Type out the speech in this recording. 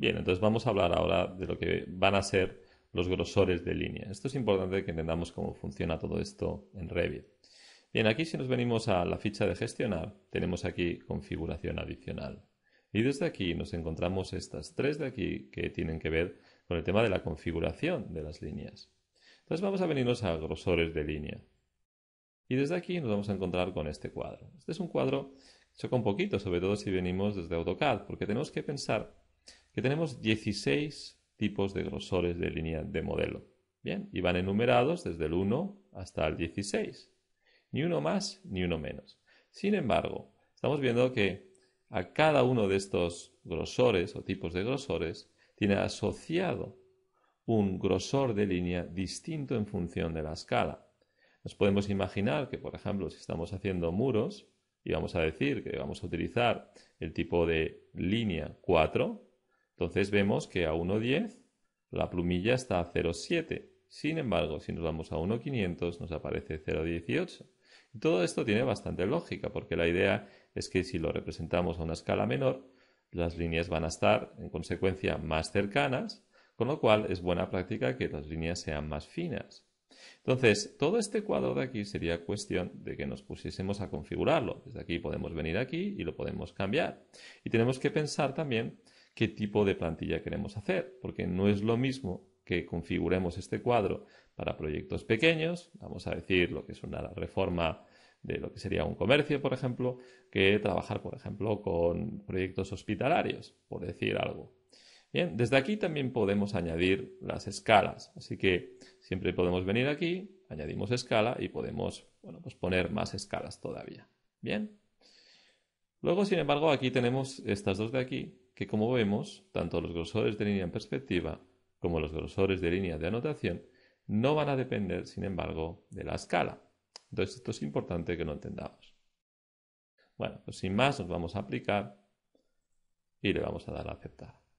Bien, entonces vamos a hablar ahora de lo que van a ser los grosores de línea. Esto es importante que entendamos cómo funciona todo esto en Revit. Bien, aquí si nos venimos a la ficha de gestionar, tenemos aquí configuración adicional. Y desde aquí nos encontramos estas tres de aquí que tienen que ver con el tema de la configuración de las líneas. Entonces vamos a venirnos a grosores de línea. Y desde aquí nos vamos a encontrar con este cuadro. Este es un cuadro choca un poquito, sobre todo si venimos desde AutoCAD, porque tenemos que pensar tenemos 16 tipos de grosores de línea de modelo. Bien, y van enumerados desde el 1 hasta el 16. Ni uno más ni uno menos. Sin embargo, estamos viendo que a cada uno de estos grosores o tipos de grosores tiene asociado un grosor de línea distinto en función de la escala. Nos podemos imaginar que, por ejemplo, si estamos haciendo muros y vamos a decir que vamos a utilizar el tipo de línea 4, entonces vemos que a 1.10 la plumilla está a 0.7. Sin embargo, si nos vamos a 1.500 nos aparece 0.18. Todo esto tiene bastante lógica porque la idea es que si lo representamos a una escala menor, las líneas van a estar en consecuencia más cercanas, con lo cual es buena práctica que las líneas sean más finas. Entonces, todo este cuadro de aquí sería cuestión de que nos pusiésemos a configurarlo. Desde aquí podemos venir aquí y lo podemos cambiar. Y tenemos que pensar también qué tipo de plantilla queremos hacer, porque no es lo mismo que configuremos este cuadro para proyectos pequeños, vamos a decir lo que es una reforma de lo que sería un comercio, por ejemplo, que trabajar, por ejemplo, con proyectos hospitalarios, por decir algo. Bien, desde aquí también podemos añadir las escalas, así que siempre podemos venir aquí, añadimos escala y podemos bueno, pues poner más escalas todavía. Bien. Luego, sin embargo, aquí tenemos estas dos de aquí, que como vemos, tanto los grosores de línea en perspectiva como los grosores de línea de anotación no van a depender, sin embargo, de la escala. Entonces esto es importante que lo entendamos. Bueno, pues sin más nos vamos a aplicar y le vamos a dar a aceptar.